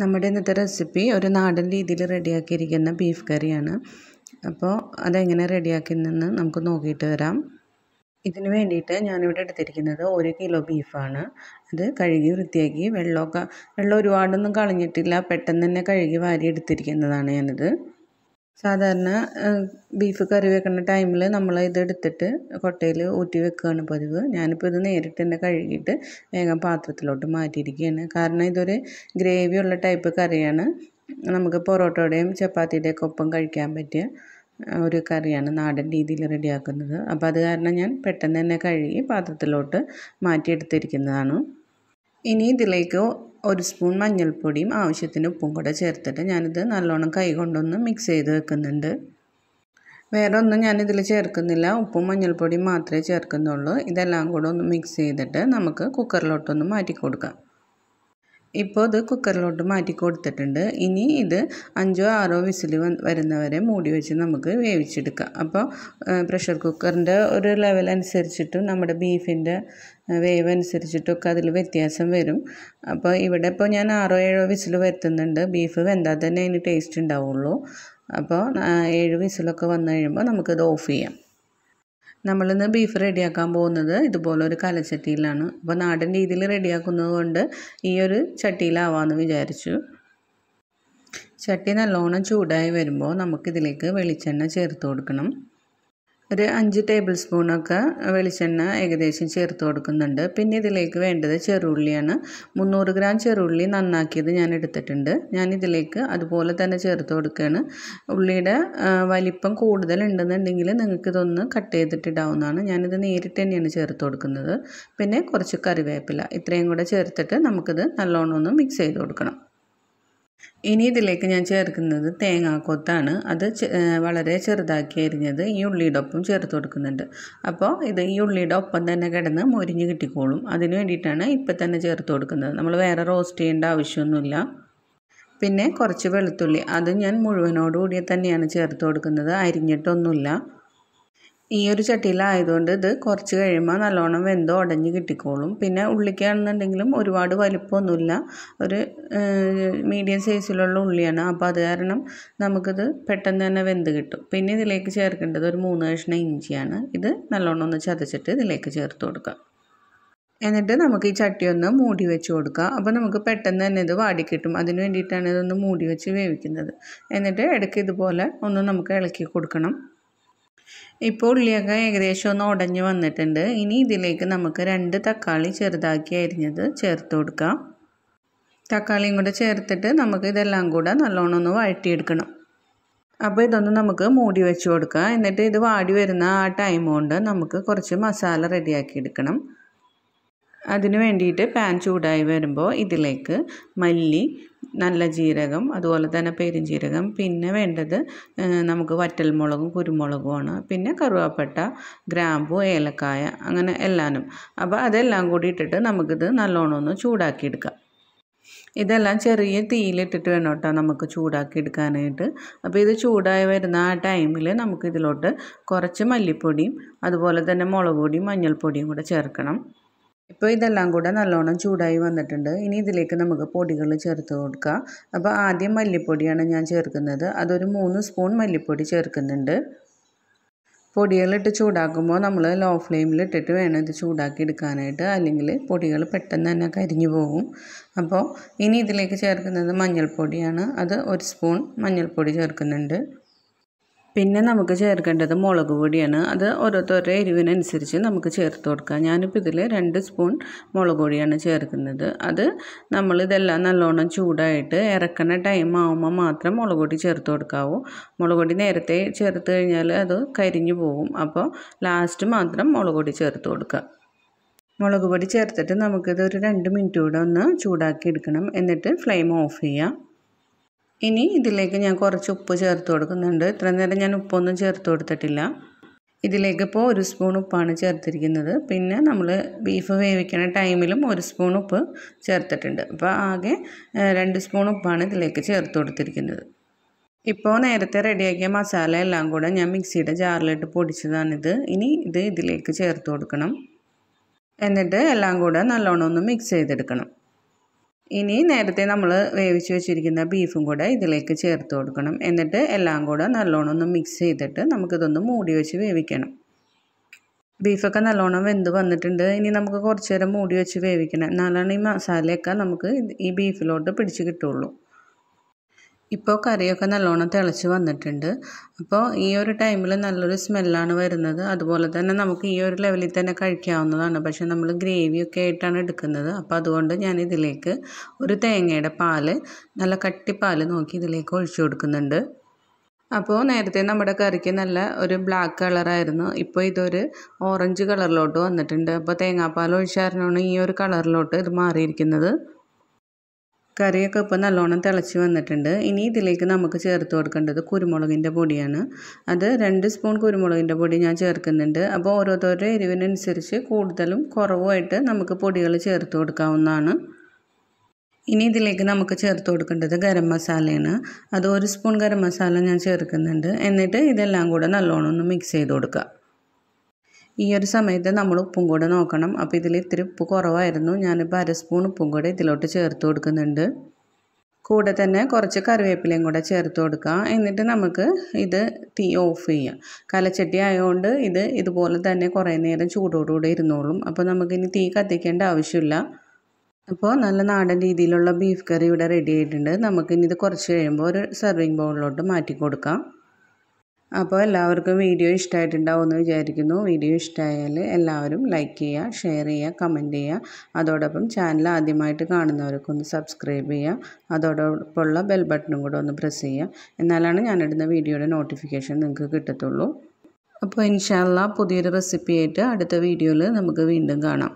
നമ്മുടെ ഇന്നത്തെ റെസിപ്പി ഒരു നാടൻ രീതിയിൽ റെഡിയാക്കിയിരിക്കുന്ന ബീഫ് കറിയാണ് അപ്പോൾ അതെങ്ങനെ റെഡിയാക്കുന്നതെന്ന് നമുക്ക് നോക്കിയിട്ട് വരാം ഇതിന് വേണ്ടിയിട്ട് ഞാനിവിടെ എടുത്തിരിക്കുന്നത് ഒരു കിലോ ബീഫാണ് അത് കഴുകി വൃത്തിയാക്കി വെള്ളമൊക്കെ വെള്ളം ഒരുപാടൊന്നും കളഞ്ഞിട്ടില്ല പെട്ടെന്ന് തന്നെ കഴുകി വാരി എടുത്തിരിക്കുന്നതാണ് ഞാനിത് സാധാരണ ബീഫ് കറി വെക്കുന്ന ടൈമിൽ നമ്മൾ ഇതെടുത്തിട്ട് കൊട്ടയിൽ ഊറ്റി വെക്കുകയാണ് പതിവ് ഞാനിപ്പോൾ ഇത് നേരിട്ട് തന്നെ കഴുകിയിട്ട് വേഗം പാത്രത്തിലോട്ട് മാറ്റിയിരിക്കുകയാണ് കാരണം ഇതൊരു ഗ്രേവി ഉള്ള ടൈപ്പ് കറിയാണ് നമുക്ക് പൊറോട്ടയുടെയും ചപ്പാത്തിയുടെയൊക്കെ ഒപ്പം കഴിക്കാൻ പറ്റിയ ഒരു കറിയാണ് നാടൻ രീതിയിൽ റെഡിയാക്കുന്നത് അപ്പോൾ അത് കാരണം ഞാൻ പെട്ടെന്ന് തന്നെ കഴുകി പാത്രത്തിലോട്ട് മാറ്റിയെടുത്തിരിക്കുന്നതാണ് ഇനി ഇതിലേക്ക് ഒരു സ്പൂൺ മഞ്ഞൾപ്പൊടിയും ആവശ്യത്തിന് ഉപ്പും കൂടെ ചേർത്തിട്ട് ഞാനിത് നല്ലോണം കൈ കൊണ്ടൊന്ന് മിക്സ് ചെയ്ത് വെക്കുന്നുണ്ട് വേറെ ഒന്നും ഞാനിതിൽ ചേർക്കുന്നില്ല ഉപ്പും മഞ്ഞൾപ്പൊടിയും മാത്രമേ ചേർക്കുന്നുള്ളൂ ഇതെല്ലാം കൂടെ ഒന്ന് മിക്സ് ചെയ്തിട്ട് നമുക്ക് കുക്കറിലോട്ടൊന്ന് മാറ്റി കൊടുക്കാം ഇപ്പോൾ ഇത് കുക്കറിലോട്ട് മാറ്റി കൊടുത്തിട്ടുണ്ട് ഇനി ഇത് അഞ്ചോ ആറോ വിസിൽ വരുന്നവരെ മൂടി വെച്ച് നമുക്ക് വേവിച്ചെടുക്കാം അപ്പോൾ പ്രഷർ കുക്കറിൻ്റെ ഒരു ലെവൽ അനുസരിച്ചിട്ടും നമ്മുടെ ബീഫിൻ്റെ വേവ് അനുസരിച്ചിട്ടൊക്കെ അതിൽ വ്യത്യാസം വരും അപ്പോൾ ഇവിടെ ഇപ്പോൾ ഞാൻ ആറോ ഏഴോ വിസിൽ വരുത്തുന്നുണ്ട് ബീഫ് വെന്താൽ തന്നെ അതിന് ടേസ്റ്റ് ഉണ്ടാവുള്ളൂ അപ്പോൾ ഏഴ് വിസിലൊക്കെ വന്നു കഴിയുമ്പോൾ നമുക്കിത് ഓഫ് ചെയ്യാം നമ്മളിന്ന് ബീഫ് റെഡിയാക്കാൻ പോകുന്നത് ഇതുപോലെ ഒരു കലച്ചട്ടിയിലാണ് അപ്പോൾ നാടൻ രീതിയിൽ റെഡിയാക്കുന്നത് കൊണ്ട് ഈ ഒരു ചട്ടിയിലാവാമെന്ന് വിചാരിച്ചു ചട്ടി നല്ലോണം ചൂടായി വരുമ്പോൾ നമുക്കിതിലേക്ക് വെളിച്ചെണ്ണ ചേർത്ത് കൊടുക്കണം ഒരു അഞ്ച് ടേബിൾ സ്പൂണൊക്കെ വെളിച്ചെണ്ണ ഏകദേശം ചേർത്ത് കൊടുക്കുന്നുണ്ട് പിന്നെ ഇതിലേക്ക് വേണ്ടത് ചെറുള്ളിയാണ് മുന്നൂറ് ഗ്രാം ചെറുള്ളി നന്നാക്കിയത് ഞാൻ എടുത്തിട്ടുണ്ട് ഞാൻ ഇതിലേക്ക് അതുപോലെ തന്നെ ചേർത്ത് കൊടുക്കുകയാണ് ഉള്ളിയുടെ വലിപ്പം കൂടുതൽ ഉണ്ടെന്നുണ്ടെങ്കിൽ നിങ്ങൾക്ക് ഇതൊന്ന് കട്ട് ചെയ്തിട്ടിടാവുന്നതാണ് ഞാനിത് നേരിട്ട് തന്നെയാണ് ചേർത്ത് കൊടുക്കുന്നത് പിന്നെ കുറച്ച് കറിവേപ്പില ഇത്രയും കൂടെ ചേർത്തിട്ട് നമുക്കിത് നല്ലോണം ഒന്ന് മിക്സ് ചെയ്ത് കൊടുക്കണം ഇനി ഇതിലേക്ക് ഞാൻ ചേർക്കുന്നത് തേങ്ങാക്കൊത്താണ് അത് വളരെ ചെറുതാക്കി അരിഞ്ഞത് ഈ ഉള്ളിയുടെ ഒപ്പം ചേർത്ത് കൊടുക്കുന്നുണ്ട് അപ്പോൾ ഇത് ഈ ഉള്ളിയുടെ ഒപ്പം തന്നെ കിടന്ന് മൊരിഞ്ഞ് കിട്ടിക്കോളും അതിന് വേണ്ടിയിട്ടാണ് ഇപ്പം തന്നെ ചേർത്ത് കൊടുക്കുന്നത് നമ്മൾ വേറെ റോസ്റ്റ് ചെയ്യേണ്ട ആവശ്യമൊന്നുമില്ല പിന്നെ കുറച്ച് വെളുത്തുള്ളി അത് ഞാൻ മുഴുവനോടുകൂടി തന്നെയാണ് ചേർത്ത് കൊടുക്കുന്നത് അരിഞ്ഞിട്ടൊന്നുമില്ല ഈ ഒരു ചട്ടിയിലായതുകൊണ്ട് ഇത് കുറച്ച് കഴിയുമ്പോൾ നല്ലോണം വെന്തോ ഉടഞ്ഞ് കിട്ടിക്കോളും പിന്നെ ഉള്ളിക്കാണെന്നുണ്ടെങ്കിലും ഒരുപാട് വലിപ്പമൊന്നുമില്ല ഒരു മീഡിയം സൈസിലുള്ള ഉള്ളിയാണ് അപ്പോൾ അത് കാരണം നമുക്കിത് പെട്ടെന്ന് തന്നെ വെന്ത് കിട്ടും പിന്നെ ഇതിലേക്ക് ചേർക്കേണ്ടത് ഒരു മൂന്ന് കഷ്ണം ഇഞ്ചിയാണ് ഇത് നല്ലോണം ഒന്ന് ചതച്ചിട്ട് ഇതിലേക്ക് ചേർത്ത് കൊടുക്കാം എന്നിട്ട് നമുക്ക് ഈ ചട്ടി ഒന്ന് മൂടി വെച്ച് കൊടുക്കുക അപ്പോൾ നമുക്ക് പെട്ടെന്ന് തന്നെ ഇത് വാടിക്കിട്ടും അതിന് വേണ്ടിയിട്ടാണ് ഇതൊന്ന് മൂടി വെച്ച് വേവിക്കുന്നത് എന്നിട്ട് ഇടയ്ക്ക് ഇതുപോലെ ഒന്ന് നമുക്ക് ഇളക്കി കൊടുക്കണം ഇപ്പോൾ ഉള്ളിയൊക്കെ ഏകദേശം ഒന്ന് ഉടഞ്ഞു വന്നിട്ടുണ്ട് ഇനി ഇതിലേക്ക് നമുക്ക് രണ്ട് തക്കാളി ചെറുതാക്കി അരിഞ്ഞത് ചേർത്ത് കൊടുക്കാം തക്കാളിയും കൂടെ ചേർത്തിട്ട് നമുക്ക് ഇതെല്ലാം കൂടെ നല്ലോണം ഒന്ന് വഴറ്റിയെടുക്കണം അപ്പോൾ ഇതൊന്ന് നമുക്ക് മൂടി വെച്ച് കൊടുക്കുക എന്നിട്ട് ഇത് വാടി വരുന്ന ആ ടൈം കൊണ്ട് നമുക്ക് കുറച്ച് മസാല റെഡിയാക്കി എടുക്കണം അതിന് വേണ്ടിയിട്ട് പാൻ ചൂടായി വരുമ്പോൾ ഇതിലേക്ക് മല്ലി നല്ല ജീരകം അതുപോലെ തന്നെ പെരുംജീരകം പിന്നെ വേണ്ടത് നമുക്ക് വറ്റൽമുളകും കുരുമുളകുമാണ് പിന്നെ കറുവാപ്പട്ട ഗ്രാമ്പു ഏലക്കായ അങ്ങനെ എല്ലാനും അപ്പോൾ അതെല്ലാം കൂടി ഇട്ടിട്ട് നമുക്കിത് നല്ലോണം ഒന്ന് ചൂടാക്കിയെടുക്കാം ഇതെല്ലാം ചെറിയ തീയിലിട്ടിട്ട് വേണം കേട്ടോ നമുക്ക് ചൂടാക്കി എടുക്കാനായിട്ട് അപ്പോൾ ഇത് ചൂടായി വരുന്ന ആ ടൈമിൽ നമുക്ക് ഇതിലോട്ട് കുറച്ച് മല്ലിപ്പൊടിയും അതുപോലെ തന്നെ മുളക് പൊടിയും മഞ്ഞൾപ്പൊടിയും കൂടെ ചേർക്കണം ഇപ്പോൾ ഇതെല്ലാം കൂടെ നല്ലോണം ചൂടായി വന്നിട്ടുണ്ട് ഇനി ഇതിലേക്ക് നമുക്ക് പൊടികൾ ചേർത്ത് കൊടുക്കാം അപ്പോൾ ആദ്യം മല്ലിപ്പൊടിയാണ് ഞാൻ ചേർക്കുന്നത് അതൊരു മൂന്ന് സ്പൂൺ മല്ലിപ്പൊടി ചേർക്കുന്നുണ്ട് പൊടികളിട്ട് ചൂടാക്കുമ്പോൾ നമ്മൾ ലോ ഫ്ലെയിമിൽ ഇട്ടിട്ട് വേണം ഇത് ചൂടാക്കി എടുക്കാനായിട്ട് അല്ലെങ്കിൽ പൊടികൾ പെട്ടെന്ന് തന്നെ കരിഞ്ഞു പോകും അപ്പോൾ ഇനി ഇതിലേക്ക് ചേർക്കുന്നത് മഞ്ഞൾപ്പൊടിയാണ് അത് ഒരു സ്പൂൺ മഞ്ഞൾപ്പൊടി ചേർക്കുന്നുണ്ട് പിന്നെ നമുക്ക് ചേർക്കേണ്ടത് മുളക് പൊടിയാണ് അത് ഓരോരുത്തരുടെ എരിവിനനുസരിച്ച് നമുക്ക് ചേർത്ത് കൊടുക്കാം ഞാനിപ്പോൾ ഇതിൽ രണ്ട് സ്പൂൺ മുളക് പൊടിയാണ് ചേർക്കുന്നത് അത് നമ്മൾ ഇതെല്ലാം നല്ലോണം ചൂടായിട്ട് ഇറക്കുന്ന ടൈം ആകുമ്പോൾ മാത്രം മുളക് പൊടി ചേർത്ത് കൊടുക്കാവൂ മുളക് പൊടി നേരത്തെ ചേർത്ത് കഴിഞ്ഞാൽ അത് കരിഞ്ഞു പോകും അപ്പോൾ ലാസ്റ്റ് മാത്രം മുളക് പൊടി ചേർത്ത് കൊടുക്കുക മുളക് പൊടി ചേർത്തിട്ട് നമുക്കിത് ഒരു രണ്ട് മിനിറ്റ് കൂടെ ഒന്ന് ചൂടാക്കി എടുക്കണം എന്നിട്ട് ഫ്ലെയിം ഓഫ് ചെയ്യാം ഇനി ഇതിലേക്ക് ഞാൻ കുറച്ച് ഉപ്പ് ചേർത്ത് കൊടുക്കുന്നുണ്ട് ഇത്ര നേരം ഞാൻ ഉപ്പൊന്നും ചേർത്ത് കൊടുത്തിട്ടില്ല ഇതിലേക്ക് ഇപ്പോൾ ഒരു സ്പൂൺ ഉപ്പാണ് ചേർത്തിരിക്കുന്നത് പിന്നെ നമ്മൾ ബീഫ് വേവിക്കുന്ന ടൈമിലും ഒരു സ്പൂൺ ഉപ്പ് ചേർത്തിട്ടുണ്ട് അപ്പോൾ ആകെ രണ്ട് സ്പൂൺ ഉപ്പാണ് ഇതിലേക്ക് ചേർത്ത് കൊടുത്തിരിക്കുന്നത് ഇപ്പോൾ നേരത്തെ റെഡിയാക്കിയ മസാല എല്ലാം കൂടെ ഞാൻ മിക്സിയുടെ ജാറിലിട്ട് പൊടിച്ചതാണിത് ഇനി ഇത് ഇതിലേക്ക് ചേർത്ത് കൊടുക്കണം എന്നിട്ട് എല്ലാം കൂടെ നല്ലോണം ഒന്ന് മിക്സ് ചെയ്തെടുക്കണം ഇനി നേരത്തെ നമ്മൾ വേവിച്ച് വെച്ചിരിക്കുന്ന ബീഫും കൂടെ ഇതിലേക്ക് ചേർത്ത് കൊടുക്കണം എന്നിട്ട് എല്ലാം കൂടെ നല്ലോണം ഒന്ന് മിക്സ് ചെയ്തിട്ട് നമുക്കിതൊന്ന് മൂടി വെച്ച് വേവിക്കണം ബീഫൊക്കെ നല്ലോണം വെന്ത് വന്നിട്ടുണ്ട് ഇനി നമുക്ക് കുറച്ച് നേരം മൂടി വെച്ച് വേവിക്കണം എന്നാലാണ് ഈ മസാലയൊക്കെ നമുക്ക് ഈ ബീഫിലോട്ട് പിടിച്ച് കിട്ടുള്ളൂ ഇപ്പോൾ കറിയൊക്കെ നല്ലോണം തിളച്ച് വന്നിട്ടുണ്ട് അപ്പോൾ ഈ ഒരു ടൈമിൽ നല്ലൊരു സ്മെല്ലാണ് വരുന്നത് അതുപോലെ തന്നെ നമുക്ക് ഈ ഒരു ലെവലിൽ തന്നെ കഴിക്കാവുന്നതാണ് പക്ഷെ നമ്മൾ ഗ്രേവിയൊക്കെ ആയിട്ടാണ് എടുക്കുന്നത് അപ്പോൾ അതുകൊണ്ട് ഞാൻ ഇതിലേക്ക് ഒരു തേങ്ങയുടെ പാല് നല്ല കട്ടിപ്പാൽ നോക്കി ഇതിലേക്ക് ഒഴിച്ചു കൊടുക്കുന്നുണ്ട് അപ്പോൾ നേരത്തെ നമ്മുടെ കറിക്ക് നല്ല ഒരു ബ്ലാക്ക് കളറായിരുന്നു ഇപ്പോൾ ഇതൊരു ഓറഞ്ച് കളറിലോട്ട് വന്നിട്ടുണ്ട് അപ്പോൾ തേങ്ങാപ്പാൽ ഒഴിച്ചായിരുന്നാണ് ഈ ഒരു കളറിലോട്ട് ഇത് മാറിയിരിക്കുന്നത് കറിയൊക്കെ ഇപ്പോൾ നല്ലോണം തിളച്ച് വന്നിട്ടുണ്ട് ഇനി ഇതിലേക്ക് നമുക്ക് ചേർത്ത് കൊടുക്കേണ്ടത് കുരുമുളകിൻ്റെ പൊടിയാണ് അത് രണ്ട് സ്പൂൺ കുരുമുളകിൻ്റെ പൊടി ഞാൻ ചേർക്കുന്നുണ്ട് അപ്പോൾ ഓരോരുത്തരുടെ എരിവിനനുസരിച്ച് കൂടുതലും കുറവുമായിട്ട് നമുക്ക് പൊടികൾ ചേർത്ത് കൊടുക്കാവുന്നതാണ് ഇനി ഇതിലേക്ക് നമുക്ക് ചേർത്ത് കൊടുക്കേണ്ടത് ഗരം മസാലയാണ് അത് ഒരു സ്പൂൺ ഗരം മസാല ഞാൻ ചേർക്കുന്നുണ്ട് എന്നിട്ട് ഇതെല്ലാം കൂടെ നല്ലോണം ഒന്ന് മിക്സ് ചെയ്ത് കൊടുക്കുക ഈ ഒരു സമയത്ത് നമ്മൾ ഉപ്പും കൂടെ നോക്കണം അപ്പോൾ ഇതിൽ ഇത്തിരി ഉപ്പ് കുറവായിരുന്നു ഞാനിപ്പോൾ അര സ്പൂൺ ഉപ്പും കൂടെ ഇതിലോട്ട് ചേർത്ത് കൊടുക്കുന്നുണ്ട് കൂടെ തന്നെ കുറച്ച് കറിവേപ്പിലയും കൂടെ ചേർത്ത് കൊടുക്കുക എന്നിട്ട് നമുക്ക് ഇത് തീ ഓഫ് ചെയ്യാം കലച്ചട്ടി ആയതുകൊണ്ട് ഇത് ഇതുപോലെ തന്നെ കുറേ നേരം ചൂടോടുകൂടെ ഇരുന്നോളും അപ്പോൾ നമുക്കിനി തീ കത്തിക്കേണ്ട ആവശ്യമില്ല അപ്പോൾ നല്ല നാടൻ രീതിയിലുള്ള ബീഫ് കറി ഇവിടെ റെഡി ആയിട്ടുണ്ട് നമുക്കിനി ഇത് കുറച്ച് കഴിയുമ്പോൾ ഒരു സെർവിങ് ബൗളിലോട്ട് മാറ്റി കൊടുക്കാം അപ്പോൾ എല്ലാവർക്കും വീഡിയോ ഇഷ്ടമായിട്ടുണ്ടാവും എന്ന് വിചാരിക്കുന്നു വീഡിയോ ഇഷ്ടമായാൽ എല്ലാവരും ലൈക്ക് ചെയ്യുക ഷെയർ ചെയ്യുക കമൻറ്റ് ചെയ്യുക അതോടൊപ്പം ചാനൽ ആദ്യമായിട്ട് കാണുന്നവർക്കൊന്ന് സബ്സ്ക്രൈബ് ചെയ്യുക അതോടൊപ്പമുള്ള ബെൽ ബട്ടണും കൂടെ ഒന്ന് പ്രസ് ചെയ്യുക എന്നാലാണ് ഞാനിടുന്ന വീഡിയോയുടെ നോട്ടിഫിക്കേഷൻ നിങ്ങൾക്ക് കിട്ടത്തുള്ളൂ അപ്പോൾ ഇൻഷാല്ല പുതിയൊരു റെസിപ്പിയായിട്ട് അടുത്ത വീഡിയോയിൽ നമുക്ക് വീണ്ടും കാണാം